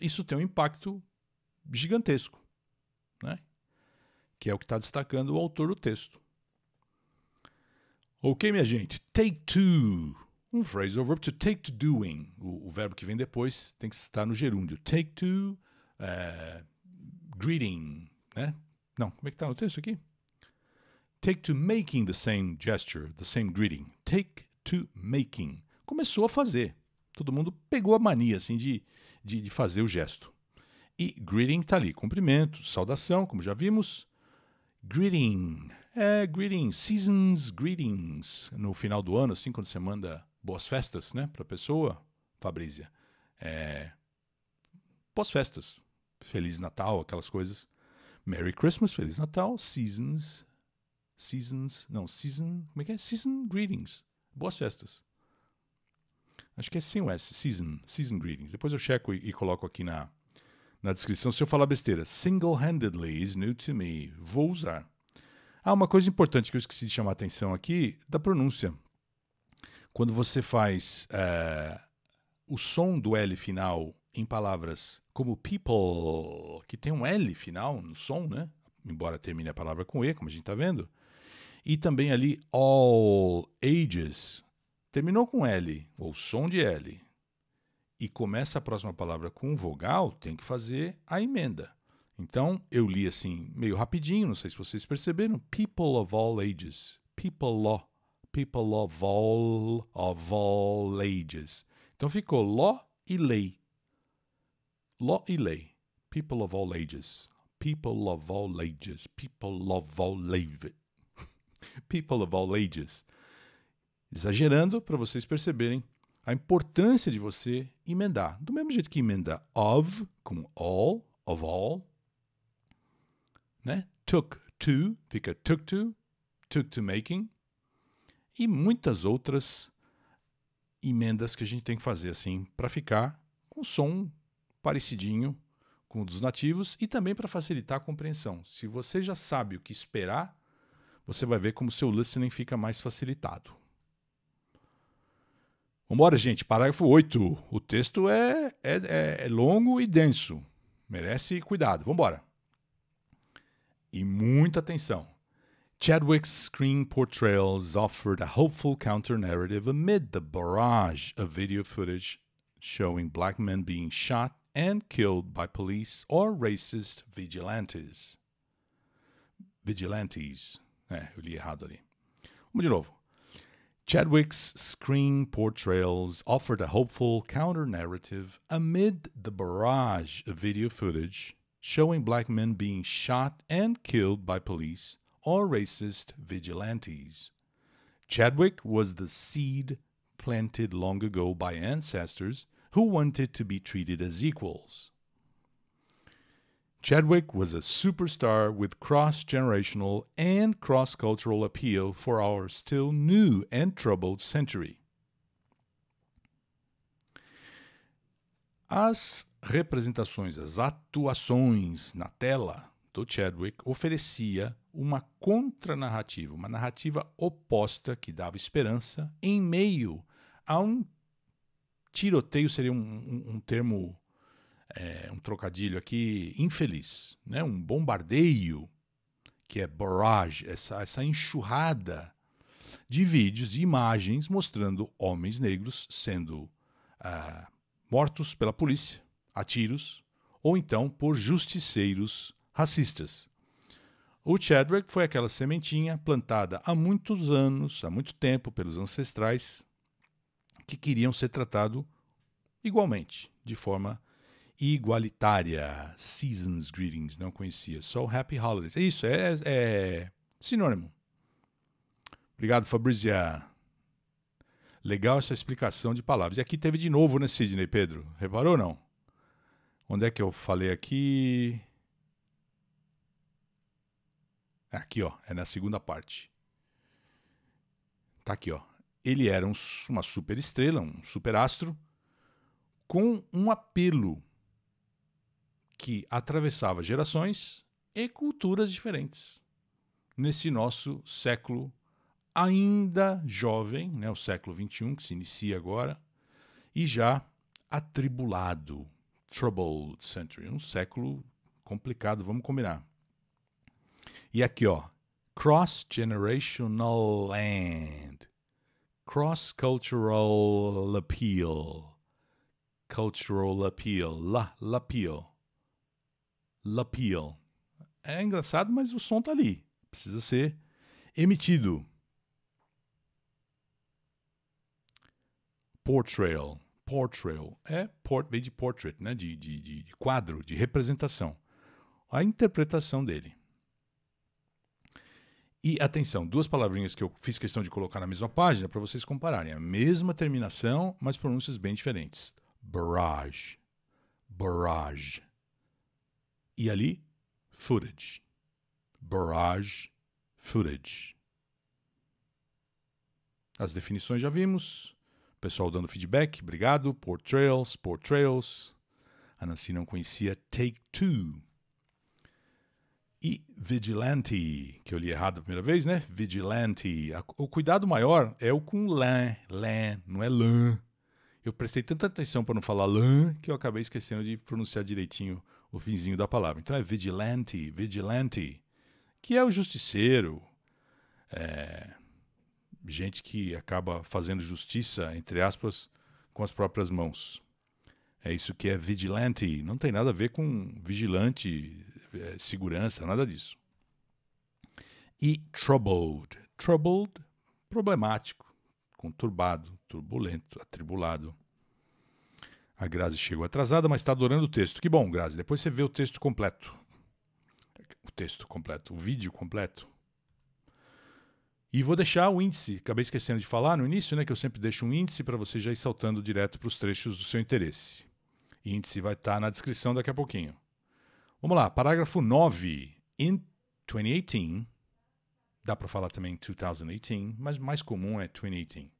Isso tem um impacto gigantesco, né? que é o que está destacando o autor do texto. Ok, minha gente, take two. Um phrasal verb to take to doing. O, o verbo que vem depois tem que estar no gerúndio. Take to. É, eh, greeting, né? Não, como é que tá no texto aqui? Take to making the same gesture, the same greeting. Take to making. Começou a fazer. Todo mundo pegou a mania, assim, de, de, de fazer o gesto. E greeting tá ali, cumprimento, saudação, como já vimos. Greeting. É, greeting, seasons greetings. No final do ano, assim, quando você manda boas festas, né, pra pessoa, Fabrícia. É, boas festas. Feliz Natal, aquelas coisas. Merry Christmas, Feliz Natal, Seasons, Seasons, não, Season, como é que é? Season Greetings, Boas Festas. Acho que é sem o S, Season, Season Greetings. Depois eu checo e, e coloco aqui na, na descrição se eu falar besteira. Single-handedly is new to me. Vou usar. Ah, uma coisa importante que eu esqueci de chamar a atenção aqui, da pronúncia. Quando você faz uh, o som do L final em palavras como people, que tem um L final no som, né? Embora termine a palavra com E, como a gente está vendo. E também ali all ages. Terminou com L, ou som de L, e começa a próxima palavra com vogal, tem que fazer a emenda. Então, eu li assim, meio rapidinho, não sei se vocês perceberam. People of all ages. People law. People of all, of all ages. Então ficou law e lei. Law e lei. People of all ages. People of all ages. People of all ages. People of all ages. Exagerando para vocês perceberem a importância de você emendar. Do mesmo jeito que emenda of com all, of all. Né? Took to, fica took to, took to making. E muitas outras emendas que a gente tem que fazer assim para ficar com som parecidinho com o dos nativos e também para facilitar a compreensão. Se você já sabe o que esperar, você vai ver como seu listening fica mais facilitado. Vambora, gente. Parágrafo 8. O texto é, é, é, é longo e denso. Merece cuidado. Vambora. E muita atenção. Chadwick's screen portrayals offered a hopeful counter narrative amid the barrage of video footage showing black men being shot and killed by police or racist vigilantes. Vigilantes. É, eu li errado ali. Vamos de novo. Chadwick's screen portrayals offered a hopeful counter narrative amid the barrage of video footage showing black men being shot and killed by police or racist vigilantes. Chadwick was the seed planted long ago by ancestors who wanted to be treated as equals. Chadwick was a superstar with cross generational and cross cultural appeal for our still new and troubled century. As representações, as atuações na tela do Chadwick oferecia uma contranarrativa, uma narrativa oposta que dava esperança em meio a um tiroteio seria um, um, um termo, é, um trocadilho aqui infeliz, né? Um bombardeio, que é barrage, essa, essa enxurrada de vídeos, de imagens mostrando homens negros sendo ah, mortos pela polícia, a tiros, ou então por justiceiros racistas. O Chadwick foi aquela sementinha plantada há muitos anos, há muito tempo, pelos ancestrais que queriam ser tratados igualmente, de forma igualitária. Seasons greetings, não conhecia. Só o Happy Holidays. É isso, é, é sinônimo. Obrigado, Fabrizia. Legal essa explicação de palavras. E aqui teve de novo, né, Sidney, Pedro? Reparou não? Onde é que eu falei aqui? Aqui, ó. É na segunda parte. Tá aqui, ó ele era um, uma super estrela, um superastro, com um apelo que atravessava gerações e culturas diferentes. Nesse nosso século ainda jovem, né, o século XXI, que se inicia agora, e já atribulado, troubled century, um século complicado, vamos combinar. E aqui, ó, cross-generational land Cross-cultural appeal. Cultural appeal. La, lapio. Lapio. É engraçado, mas o som tá ali. Precisa ser emitido. Portrayal. Portrayal. É port, vem de portrait, né? De, de, de quadro, de representação. A interpretação dele. E atenção, duas palavrinhas que eu fiz questão de colocar na mesma página para vocês compararem. A mesma terminação, mas pronúncias bem diferentes. Barrage. Barrage. E ali, footage. Barrage, footage. As definições já vimos. Pessoal dando feedback, obrigado. Portrayals, portrayals. A Nancy não conhecia Take Two e vigilante, que eu li errado a primeira vez, né? Vigilante. O cuidado maior é o com lã, lã, não é lã. Eu prestei tanta atenção para não falar lã que eu acabei esquecendo de pronunciar direitinho o finzinho da palavra. Então é vigilante, vigilante, que é o justiceiro, é, gente que acaba fazendo justiça, entre aspas, com as próprias mãos. É isso que é vigilante. Não tem nada a ver com vigilante, é, segurança, nada disso. E troubled. Troubled, problemático, conturbado, turbulento, atribulado. A Grazi chegou atrasada, mas está adorando o texto. Que bom, Grazi. Depois você vê o texto completo. O texto completo, o vídeo completo. E vou deixar o índice. Acabei esquecendo de falar no início, né? Que eu sempre deixo um índice para você já ir saltando direto para os trechos do seu interesse. índice vai estar tá na descrição daqui a pouquinho. Vamos lá, parágrafo 9. In 2018, dá para falar também 2018, mas mais comum é 2018.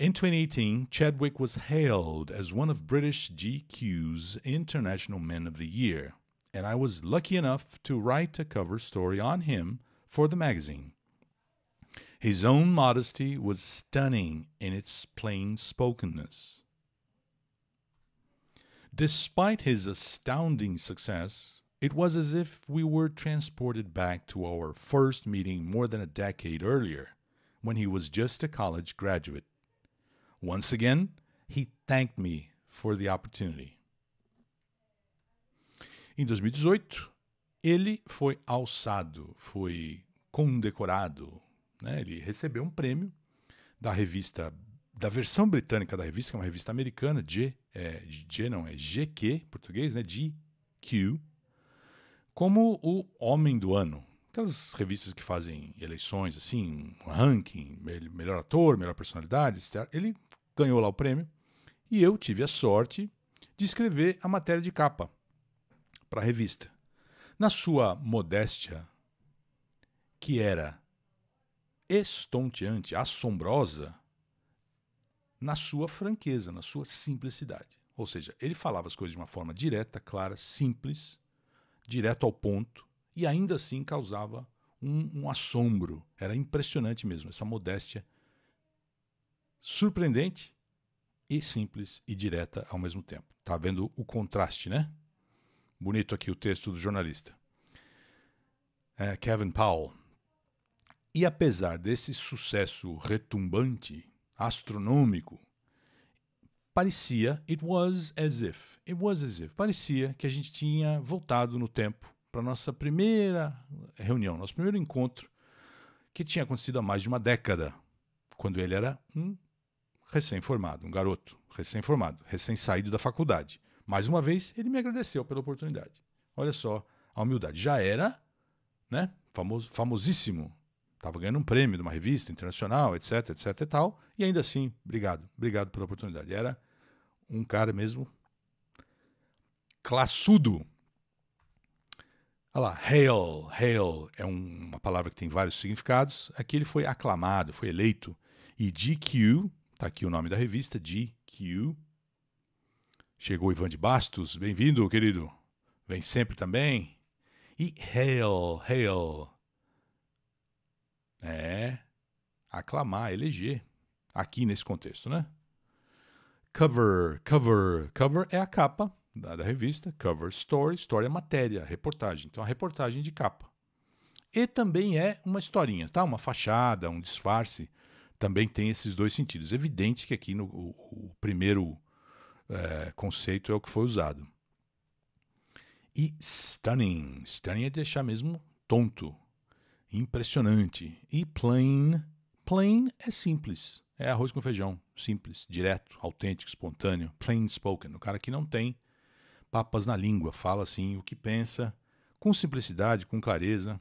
In 2018, Chadwick was hailed as one of British GQ's International Men of the Year, and I was lucky enough to write a cover story on him for the magazine. His own modesty was stunning in its plain spokenness. Despite his astounding success, it was as if we were transported back to our first meeting more than a decade earlier, when he was just a college graduate. Once again, he thanked me for the opportunity. Em 2018, ele foi alçado, foi condecorado, né? ele recebeu um prêmio da revista, da versão britânica da revista, que é uma revista americana, de é, G não, é GQ, português, né? GQ, como o Homem do Ano. Aquelas revistas que fazem eleições, assim, um ranking, melhor ator, melhor personalidade, etc. Ele ganhou lá o prêmio e eu tive a sorte de escrever a matéria de capa para a revista. Na sua modéstia, que era estonteante, assombrosa, na sua franqueza, na sua simplicidade. Ou seja, ele falava as coisas de uma forma direta, clara, simples, direto ao ponto, e ainda assim causava um, um assombro. Era impressionante mesmo, essa modéstia surpreendente e simples e direta ao mesmo tempo. Tá vendo o contraste, né? Bonito aqui o texto do jornalista. É, Kevin Powell. E apesar desse sucesso retumbante, astronômico, parecia, it was as if, it was as if, parecia que a gente tinha voltado no tempo para nossa primeira reunião, nosso primeiro encontro, que tinha acontecido há mais de uma década, quando ele era um recém-formado, um garoto, recém-formado, recém-saído da faculdade. Mais uma vez, ele me agradeceu pela oportunidade. Olha só a humildade. Já era, né, famoso, famosíssimo Estava ganhando um prêmio de uma revista internacional, etc, etc e tal. E ainda assim, obrigado, obrigado pela oportunidade. Era um cara mesmo classudo. Olha lá, hail, hail é um, uma palavra que tem vários significados. Aqui ele foi aclamado, foi eleito. E GQ, tá aqui o nome da revista, GQ. Chegou Ivan de Bastos, bem-vindo, querido. Vem sempre também. E hail, hail é. Aclamar, eleger. Aqui nesse contexto, né? Cover, cover, cover é a capa da, da revista. Cover story, story é matéria, reportagem. Então, a reportagem de capa. E também é uma historinha, tá? Uma fachada, um disfarce. Também tem esses dois sentidos. Evidente que aqui no o, o primeiro é, conceito é o que foi usado. E stunning. Stunning é deixar mesmo tonto, Impressionante. E plain? Plain é simples. É arroz com feijão. Simples, direto, autêntico, espontâneo. Plain spoken. O cara que não tem papas na língua. Fala assim o que pensa, com simplicidade, com clareza.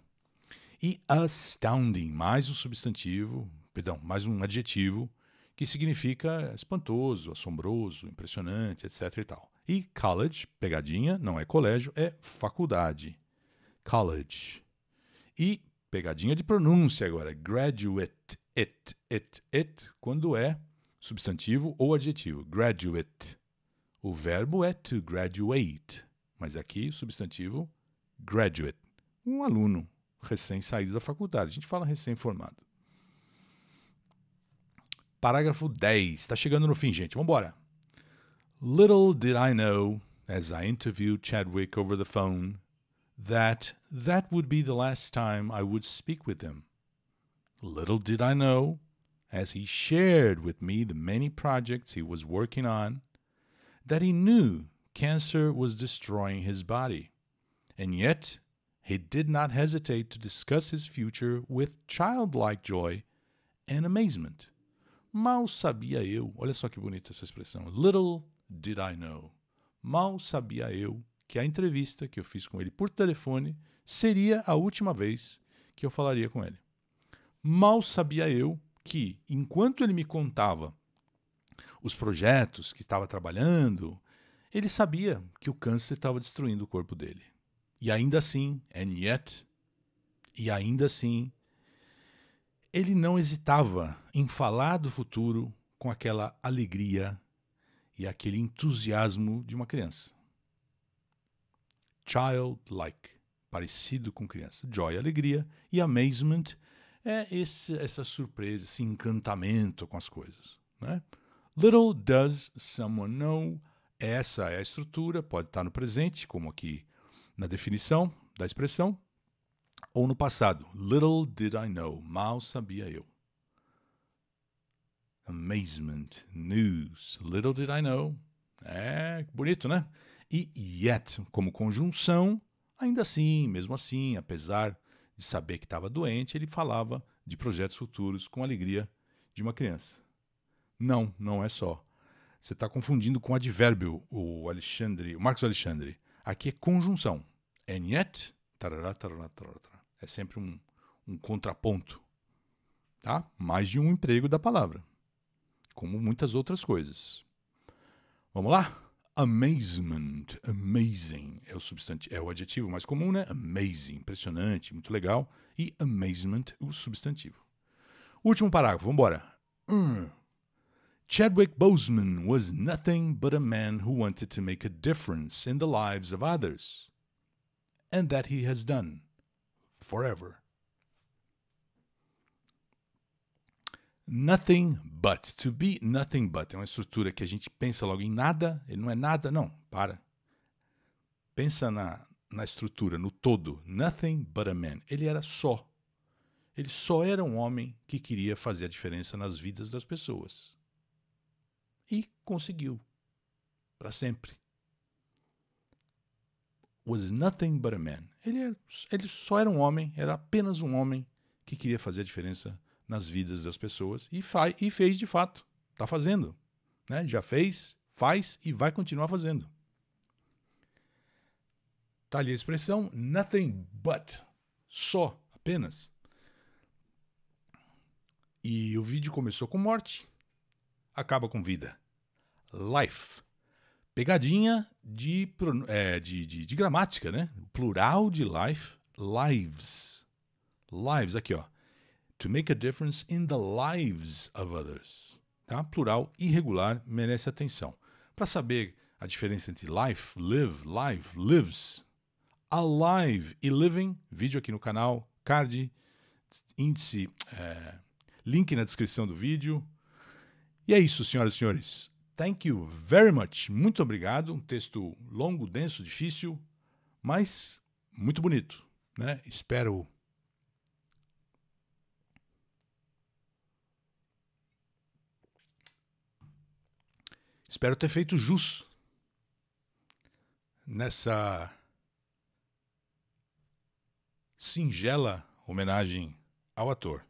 E astounding, mais um substantivo, perdão, mais um adjetivo que significa espantoso, assombroso, impressionante, etc e tal. E college, pegadinha, não é colégio, é faculdade. College. E pegadinha de pronúncia agora. Graduate, it, it, it, quando é substantivo ou adjetivo. Graduate. O verbo é to graduate, mas aqui substantivo graduate. Um aluno recém-saído da faculdade. A gente fala recém-formado. Parágrafo 10. Está chegando no fim, gente. Vamos embora. Little did I know, as I interviewed Chadwick over the phone, that that would be the last time I would speak with him. Little did I know, as he shared with me the many projects he was working on, that he knew cancer was destroying his body. And yet, he did not hesitate to discuss his future with childlike joy and amazement. Mal sabia eu, olha só que bonita essa expressão. Little did I know. Mal sabia eu que a entrevista que eu fiz com ele por telefone seria a última vez que eu falaria com ele. Mal sabia eu que, enquanto ele me contava os projetos que estava trabalhando, ele sabia que o câncer estava destruindo o corpo dele. E ainda assim, and yet, e ainda assim, ele não hesitava em falar do futuro com aquela alegria e aquele entusiasmo de uma criança childlike, parecido com criança. Joy, alegria. E amazement é esse, essa surpresa, esse encantamento com as coisas. Né? Little does someone know. Essa é a estrutura, pode estar no presente, como aqui na definição da expressão, ou no passado. Little did I know. Mal sabia eu. Amazement, news. Little did I know. É bonito, né? e yet como conjunção, ainda assim, mesmo assim, apesar de saber que estava doente, ele falava de projetos futuros com alegria de uma criança. Não, não é só. Você está confundindo com advérbio, o Alexandre, o Marcos Alexandre. Aqui é conjunção. And yet, tarará, tarará, tarará, é sempre um, um contraponto. Tá? Mais de um emprego da palavra, como muitas outras coisas. Vamos lá? Amazement, amazing é o substantivo, é o adjetivo mais comum, né? Amazing, impressionante, muito legal. E amazement, o substantivo. Último parágrafo, vamos embora. Hum. Chadwick Boseman was nothing but a man who wanted to make a difference in the lives of others, and that he has done forever. Nothing but. To be nothing but. É uma estrutura que a gente pensa logo em nada, ele não é nada, não, para. Pensa na, na estrutura, no todo. Nothing but a man. Ele era só. Ele só era um homem que queria fazer a diferença nas vidas das pessoas. E conseguiu. Para sempre. Was nothing but a man. Ele, era, é, ele só era um homem, era apenas um homem que queria fazer a diferença nas vidas das pessoas e, faz, e fez de fato. Está fazendo. Né? Já fez, faz e vai continuar fazendo. Está ali a expressão nothing but. Só, apenas. E o vídeo começou com morte, acaba com vida. Life. Pegadinha de, é, de, de, de gramática, né? Plural de life, lives. Lives, aqui, ó to make a difference in the lives of others. Tá? Plural irregular merece atenção. Para saber a diferença entre life, live, live, lives, alive e living, vídeo aqui no canal, card, índice, é, link na descrição do vídeo. E é isso, senhoras e senhores. Thank you very much. Muito obrigado. Um texto longo, denso, difícil, mas muito bonito. Né? Espero Espero ter feito jus nessa singela homenagem ao ator.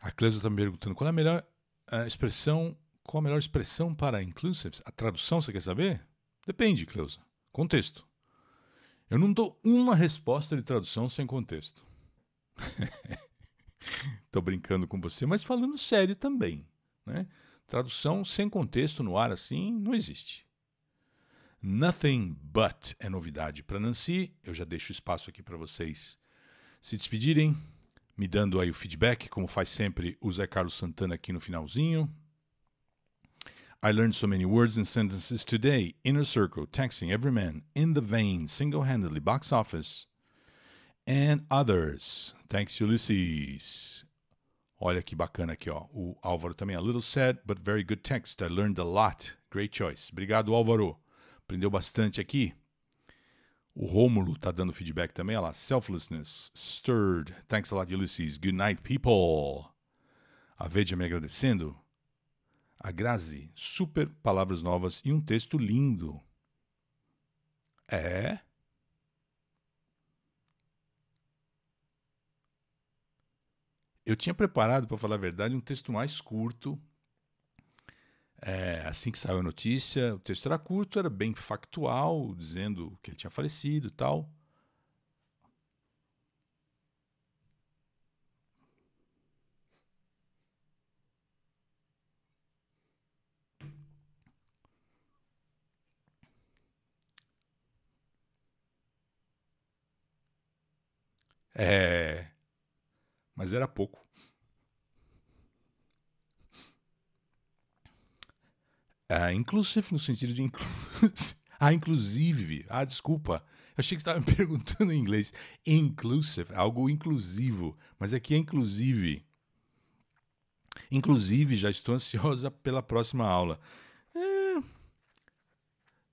A Cleusa está me perguntando qual é a melhor a expressão, qual a melhor expressão para inclusives? A tradução, você quer saber? Depende, Cleusa. Contexto. Eu não dou uma resposta de tradução sem contexto. Estou brincando com você, mas falando sério também, né? Tradução sem contexto no ar assim não existe. Nothing but é novidade para Nancy. Eu já deixo espaço aqui para vocês se despedirem, me dando aí o feedback, como faz sempre o Zé Carlos Santana aqui no finalzinho. I learned so many words and sentences today. Inner circle, taxing every man, in the vein, single handedly, box office, and others. Thanks, Ulysses. Olha que bacana aqui, ó. O Álvaro também. A little sad, but very good text. I learned a lot. Great choice. Obrigado, Álvaro. Aprendeu bastante aqui. O Rômulo tá dando feedback também. Olha lá. Selflessness. Stirred. Thanks a lot, Ulysses. Good night, people. A Veja me agradecendo. A Grazi. Super palavras novas e um texto lindo. É. Eu tinha preparado, para falar a verdade, um texto mais curto. É, assim que saiu a notícia, o texto era curto, era bem factual, dizendo que ele tinha falecido e tal. É, mas era pouco. Ah, inclusive no sentido de inclu... ah, inclusive. Ah, desculpa. Eu achei que estava me perguntando em inglês. Inclusive, algo inclusivo, mas aqui é, é inclusive. Inclusive, já estou ansiosa pela próxima aula. É...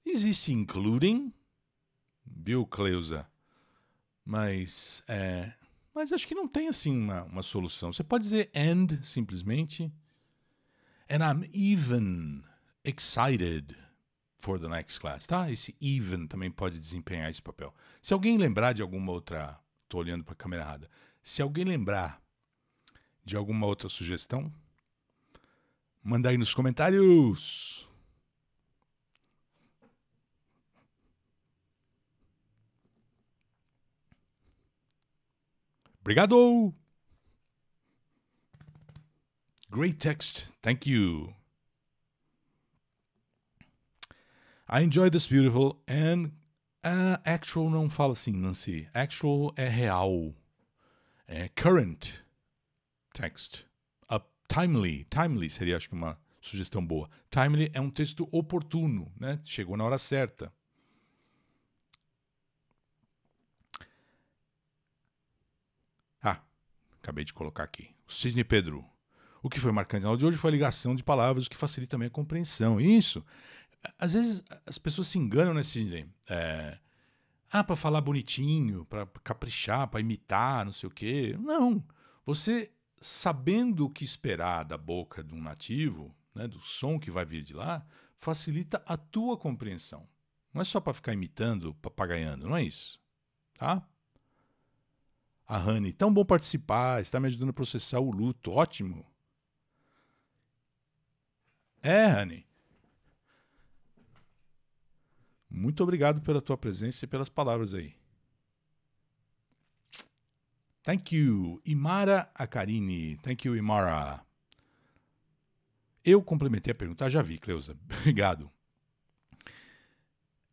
Existe including, viu, Cleusa? Mas é, mas acho que não tem assim uma, uma solução. Você pode dizer and simplesmente. And I'm even excited for the next class, tá? Esse even também pode desempenhar esse papel. Se alguém lembrar de alguma outra. Tô olhando para a câmera errada. Se alguém lembrar de alguma outra sugestão, manda aí nos comentários. Obrigado! Great text. Thank you. I enjoy this beautiful and uh, actual não fala assim, Nancy. Actual é real. É current text. a timely. Timely seria acho que uma sugestão boa. Timely é um texto oportuno, né? Chegou na hora certa. Acabei de colocar aqui. O Cisne Pedro. O que foi marcante na aula de hoje foi a ligação de palavras, o que facilita também a compreensão. Isso. Às vezes as pessoas se enganam, né, Cisne? É, ah, para falar bonitinho, para caprichar, para imitar, não sei o quê. Não. Você, sabendo o que esperar da boca de um nativo, né, do som que vai vir de lá, facilita a tua compreensão. Não é só para ficar imitando, papagaiando, não é isso? Tá? A Rani, tão bom participar, está me ajudando a processar o luto, ótimo. É, Rani. Muito obrigado pela tua presença e pelas palavras aí. Thank you, Imara Akarini. Thank you, Imara. Eu complementei a pergunta, ah, já vi, Cleusa. Obrigado.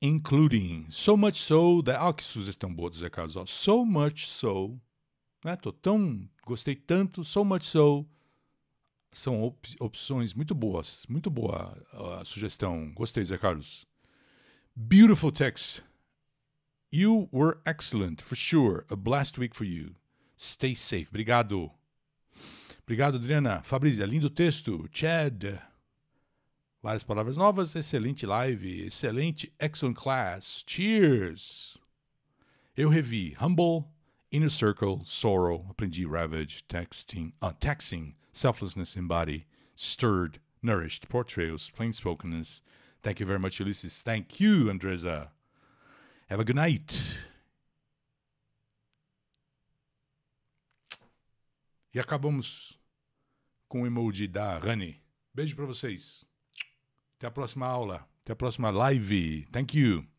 Including, so much so that. Olha ah, que sugestão tão do Zé Carlos. So much so né? Tô tão, gostei tanto, so much so. São op opções muito boas, muito boa a, a sugestão. Gostei, Zé Carlos. Beautiful text. You were excellent, for sure. A blast week for you. Stay safe. Obrigado. Obrigado, Adriana. Fabrícia, lindo texto. Chad. Várias palavras novas. Excelente live. Excelente. Excellent class. Cheers. Eu revi Humble, Inner Circle, Sorrow, aprendi Ravage, Texting, uh, ah, Taxing, Selflessness in Body, Stirred, Nourished, Portrayals, plain spokenness. Thank you very much, Ulysses. Thank you, Andresa. Have a good night. E acabamos com o emoji da Rani. Beijo para vocês. Até a próxima aula. Até a próxima live. Thank you.